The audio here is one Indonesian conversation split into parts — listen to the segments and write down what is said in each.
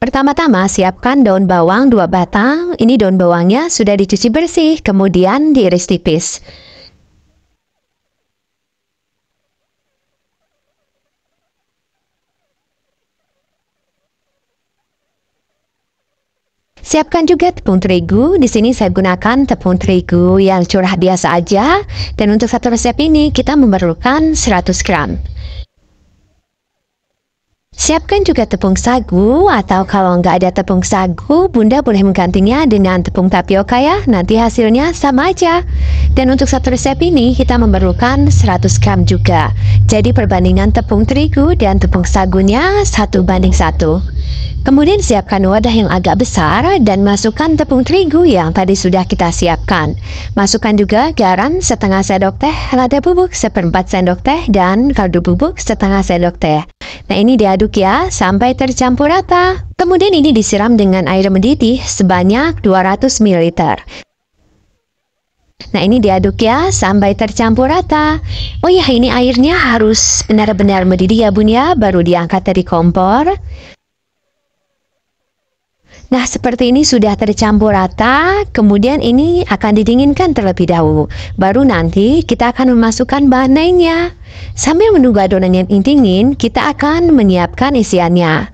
Pertama-tama siapkan daun bawang dua batang, ini daun bawangnya sudah dicuci bersih, kemudian diiris tipis. Siapkan juga tepung terigu. Di sini saya gunakan tepung terigu yang curah biasa aja. Dan untuk satu resep ini kita memerlukan 100 gram. Siapkan juga tepung sagu atau kalau nggak ada tepung sagu, Bunda boleh menggantinya dengan tepung tapioka ya, nanti hasilnya sama aja. Dan untuk satu resep ini kita memerlukan 100 gram juga. Jadi perbandingan tepung terigu dan tepung sagunya satu banding satu. Kemudian siapkan wadah yang agak besar dan masukkan tepung terigu yang tadi sudah kita siapkan. Masukkan juga garam setengah sendok teh, lada bubuk seperempat sendok teh, dan kaldu bubuk setengah sendok teh. Nah ini diaduk ya sampai tercampur rata. Kemudian ini disiram dengan air mendidih sebanyak 200 ml. Nah ini diaduk ya sampai tercampur rata Oh ya ini airnya harus benar-benar mendidih ya bun ya Baru diangkat dari kompor Nah, seperti ini sudah tercampur rata, kemudian ini akan didinginkan terlebih dahulu. Baru nanti kita akan memasukkan bahan lainnya. Sambil menunggu adonan yang dingin, kita akan menyiapkan isiannya.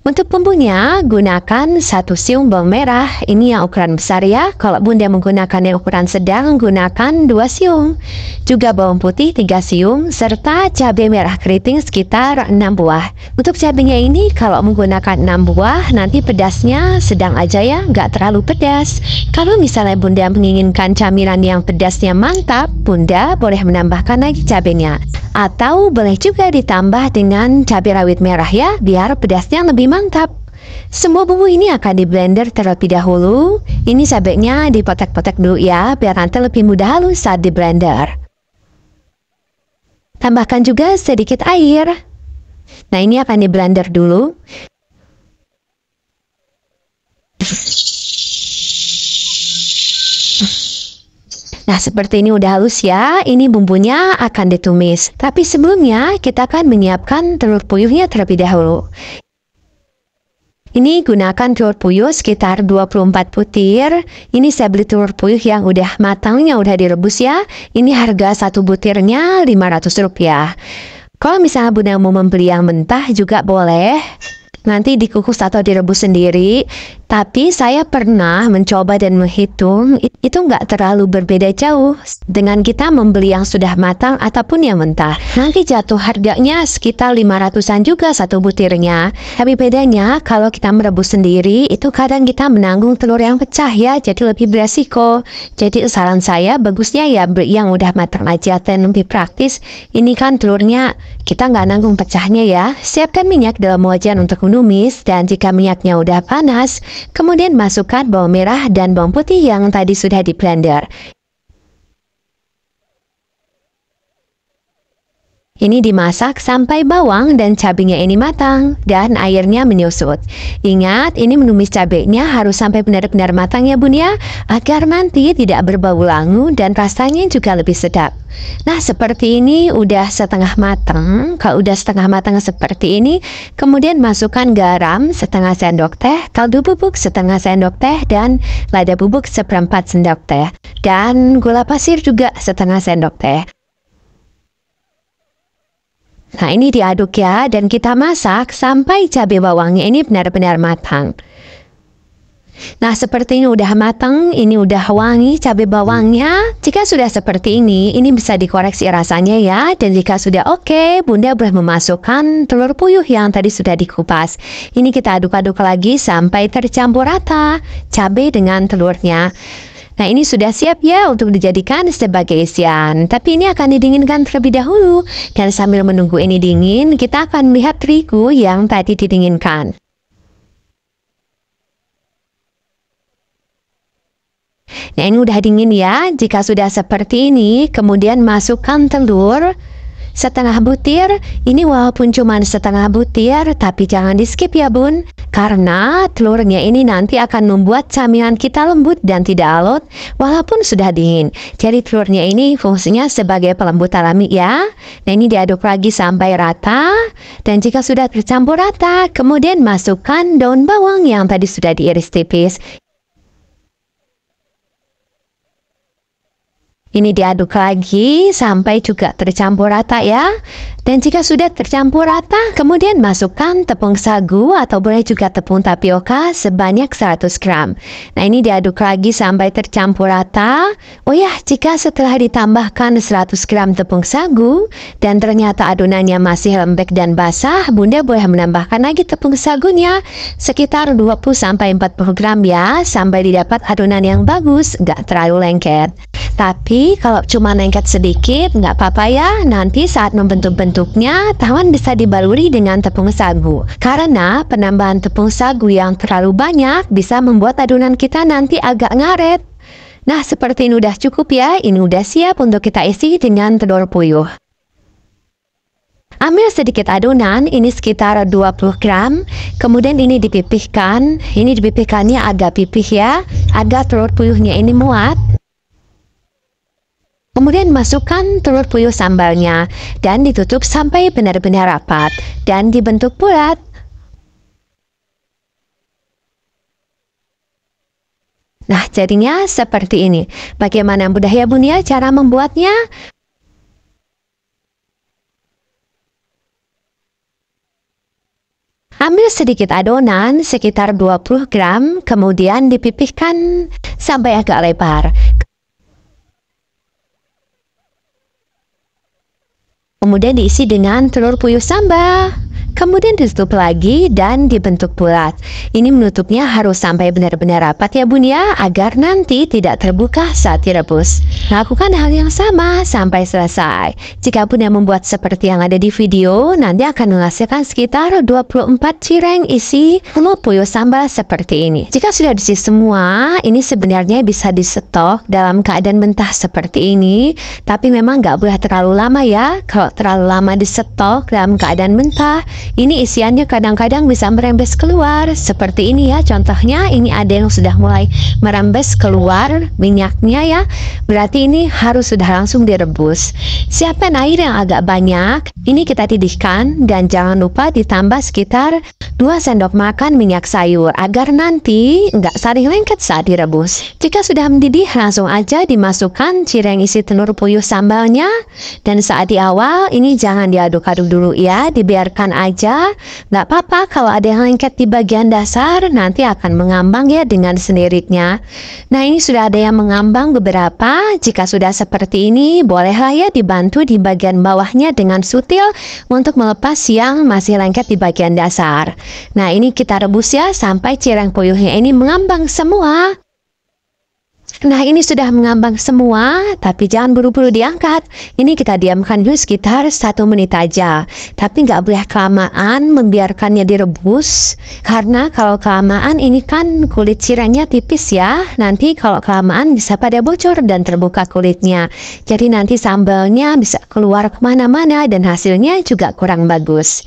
Untuk bumbunya, gunakan satu siung bawang merah, ini yang ukuran besar ya. Kalau bunda menggunakan yang ukuran sedang, gunakan dua siung. Juga bawang putih tiga siung, serta cabai merah keriting sekitar enam buah. Untuk cabainya ini, kalau menggunakan enam buah, nanti pedasnya sedang aja ya, nggak terlalu pedas. Kalau misalnya bunda menginginkan camilan yang pedasnya mantap, bunda boleh menambahkan lagi cabainya. Atau boleh juga ditambah dengan cabai rawit merah ya, biar pedasnya lebih mantap. Semua bumbu ini akan di blender terlebih dahulu. Ini sabeknya dipotek-potek dulu ya, biar nanti lebih mudah halus saat di blender. Tambahkan juga sedikit air. Nah ini akan di blender dulu. Nah, seperti ini udah halus ya. Ini bumbunya akan ditumis. Tapi sebelumnya, kita akan menyiapkan telur puyuhnya terlebih dahulu. Ini gunakan telur puyuh sekitar 24 butir. Ini saya beli telur puyuh yang udah matangnya udah direbus ya. Ini harga satu butirnya 500 rupiah. Kalau misalnya Bunda mau membeli yang mentah juga boleh. Nanti dikukus atau direbus sendiri. Tapi saya pernah mencoba dan menghitung, itu nggak terlalu berbeda jauh dengan kita membeli yang sudah matang ataupun yang mentah. Nanti jatuh harganya sekitar 500-an juga satu butirnya. Tapi bedanya kalau kita merebus sendiri, itu kadang kita menanggung telur yang pecah ya, jadi lebih beresiko. Jadi saran saya, bagusnya ya yang udah matang aja dan lebih praktis. Ini kan telurnya kita nggak nanggung pecahnya ya. Siapkan minyak dalam wajan untuk menumis, dan jika minyaknya udah panas, Kemudian masukkan bawang merah dan bawang putih yang tadi sudah di blender. Ini dimasak sampai bawang dan cabenya ini matang dan airnya menyusut. Ingat, ini menumis cabenya harus sampai benar-benar matang ya bun ya, agar nanti tidak berbau langu dan rasanya juga lebih sedap. Nah, seperti ini udah setengah matang. Kalau udah setengah matang seperti ini, kemudian masukkan garam setengah sendok teh, kaldu bubuk setengah sendok teh, dan lada bubuk seperempat sendok teh. Dan gula pasir juga setengah sendok teh. Nah ini diaduk ya dan kita masak sampai cabai bawangnya ini benar-benar matang. Nah seperti ini udah matang, ini udah wangi cabai bawangnya. Jika sudah seperti ini, ini bisa dikoreksi rasanya ya. Dan jika sudah oke, okay, bunda boleh memasukkan telur puyuh yang tadi sudah dikupas. Ini kita aduk-aduk lagi sampai tercampur rata cabai dengan telurnya. Nah ini sudah siap ya untuk dijadikan sebagai isian. Tapi ini akan didinginkan terlebih dahulu. Dan sambil menunggu ini dingin, kita akan melihat terigu yang tadi didinginkan. Nah ini udah dingin ya. Jika sudah seperti ini, kemudian masukkan telur. Setengah butir, ini walaupun cuma setengah butir, tapi jangan di skip ya bun. Karena telurnya ini nanti akan membuat camilan kita lembut dan tidak alot, walaupun sudah dingin. Jadi telurnya ini fungsinya sebagai pelembut alami ya. Nah ini diaduk lagi sampai rata. Dan jika sudah tercampur rata, kemudian masukkan daun bawang yang tadi sudah diiris tipis. Ini diaduk lagi sampai juga tercampur rata ya. Dan jika sudah tercampur rata, kemudian masukkan tepung sagu atau boleh juga tepung tapioka sebanyak 100 gram. Nah ini diaduk lagi sampai tercampur rata. Oh ya, jika setelah ditambahkan 100 gram tepung sagu dan ternyata adonannya masih lembek dan basah, Bunda boleh menambahkan lagi tepung sagunya sekitar 20-40 gram ya, sampai didapat adonan yang bagus, gak terlalu lengket. Tapi kalau cuma lengket sedikit nggak apa-apa ya Nanti saat membentuk-bentuknya tawan bisa dibaluri dengan tepung sagu Karena penambahan tepung sagu yang terlalu banyak Bisa membuat adonan kita nanti agak ngaret Nah seperti ini udah cukup ya Ini udah siap untuk kita isi dengan telur puyuh Ambil sedikit adonan, ini sekitar 20 gram. Kemudian ini dipipihkan. Ini dipipihkannya agak pipih ya, agar telur puyuhnya ini muat. Kemudian masukkan telur puyuh sambalnya dan ditutup sampai benar-benar rapat dan dibentuk bulat. Nah, jadinya seperti ini. Bagaimana mudah Bun, Bunia cara membuatnya? Ambil sedikit adonan sekitar 20 gram, kemudian dipipihkan sampai agak lebar. Kemudian diisi dengan telur puyuh sambal. Kemudian ditutup lagi dan dibentuk bulat. Ini menutupnya harus sampai benar-benar rapat ya bun ya, agar nanti tidak terbuka saat direbus. Lakukan hal yang sama sampai selesai. Jika bun yang membuat seperti yang ada di video, nanti akan menghasilkan sekitar 24 cireng isi puyuh sambal seperti ini. Jika sudah diisi semua, ini sebenarnya bisa disetok dalam keadaan mentah seperti ini, tapi memang nggak boleh terlalu lama ya. Kalau terlalu lama disetok dalam keadaan mentah, ini isiannya kadang-kadang bisa merembes keluar. Seperti ini ya contohnya, ini ada yang sudah mulai merembes keluar minyaknya ya. Berarti ini harus sudah langsung direbus. Siapkan air yang agak banyak. Ini kita didihkan dan jangan lupa ditambah sekitar 2 sendok makan minyak sayur agar nanti nggak saling lengket saat direbus. Jika sudah mendidih, langsung aja dimasukkan cireng isi telur puyuh sambalnya. Dan saat di awal, ini jangan diaduk-aduk dulu ya, dibiarkan air saja. Nggak apa-apa kalau ada yang lengket di bagian dasar, nanti akan mengambang ya dengan sendirinya. Nah ini sudah ada yang mengambang beberapa. Jika sudah seperti ini, bolehlah ya dibantu di bagian bawahnya dengan sutil untuk melepas yang masih lengket di bagian dasar. Nah ini kita rebus ya sampai cireng puyuhnya ini mengambang semua. Nah ini sudah mengambang semua, tapi jangan buru-buru diangkat. Ini kita diamkan dulu sekitar satu menit aja. Tapi nggak boleh kelamaan membiarkannya direbus, karena kalau kelamaan ini kan kulit cirengnya tipis ya. Nanti kalau kelamaan bisa pada bocor dan terbuka kulitnya. Jadi nanti sambalnya bisa keluar kemana-mana dan hasilnya juga kurang bagus.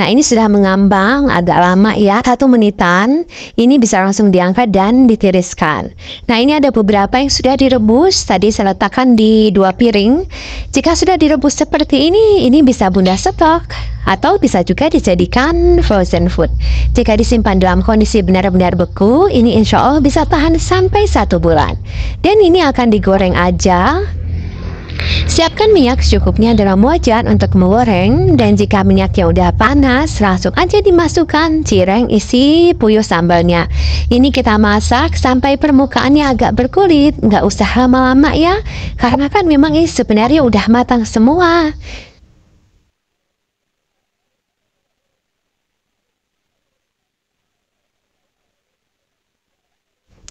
Nah ini sudah mengambang agak lama ya, satu menitan. Ini bisa langsung diangkat dan ditiriskan. Nah ini ada beberapa beberapa yang sudah direbus. Tadi saya letakkan di dua piring. Jika sudah direbus seperti ini, ini bisa Bunda stok atau bisa juga dijadikan frozen food. Jika disimpan dalam kondisi benar-benar beku, ini insya Allah bisa tahan sampai satu bulan. Dan ini akan digoreng aja Siapkan minyak secukupnya dalam wajan untuk menggoreng dan jika minyaknya udah panas, langsung aja dimasukkan cireng isi puyuh sambalnya. Ini kita masak sampai permukaannya agak berkulit, nggak usah lama-lama ya, karena kan memang ini sebenarnya udah matang semua.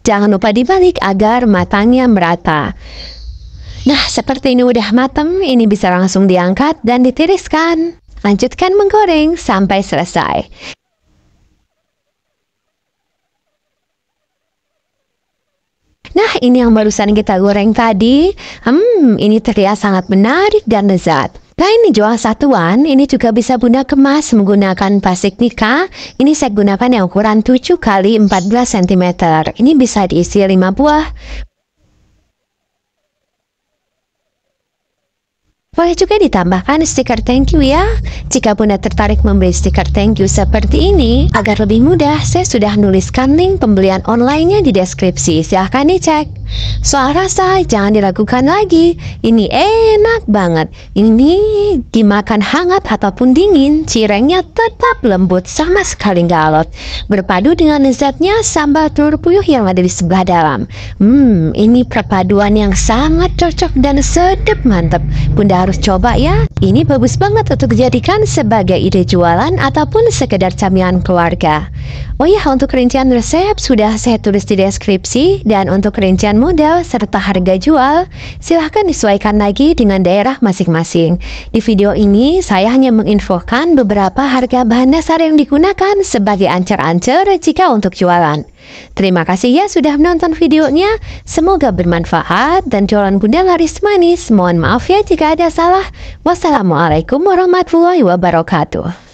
Jangan lupa dibalik agar matangnya merata. Nah, seperti ini udah matem, ini bisa langsung diangkat dan ditiriskan. Lanjutkan menggoreng sampai selesai. Nah, ini yang barusan kita goreng tadi. Hmm, ini terlihat sangat menarik dan lezat. Nah, ini jual satuan, ini juga bisa Bunda kemas menggunakan plastik nika. Ini saya gunakan yang ukuran 7 kali 14 cm. Ini bisa diisi 5 buah. Boleh juga ditambahkan stiker thank you ya. Jika Bunda tertarik membeli stiker thank you seperti ini, agar lebih mudah, saya sudah nuliskan link pembelian online-nya di deskripsi. Silahkan dicek. Suara saya jangan dilakukan lagi. Ini enak banget. Ini dimakan hangat ataupun dingin, cirengnya tetap lembut sama sekali nggak alot. Berpadu dengan lezatnya sambal telur puyuh yang ada di sebelah dalam. Hmm, ini perpaduan yang sangat cocok dan sedap mantep. Bunda harus coba ya. Ini bagus banget untuk dijadikan sebagai ide jualan ataupun sekedar camilan keluarga. Oh ya, untuk rincian resep sudah saya tulis di deskripsi dan untuk rincian modal serta harga jual, silahkan disesuaikan lagi dengan daerah masing-masing. Di video ini, saya hanya menginfokan beberapa harga bahan dasar yang digunakan sebagai ancer-ancer jika untuk jualan. Terima kasih ya sudah menonton videonya, semoga bermanfaat dan jualan bunda laris manis. Mohon maaf ya jika ada salah. Wassalamualaikum warahmatullahi wabarakatuh.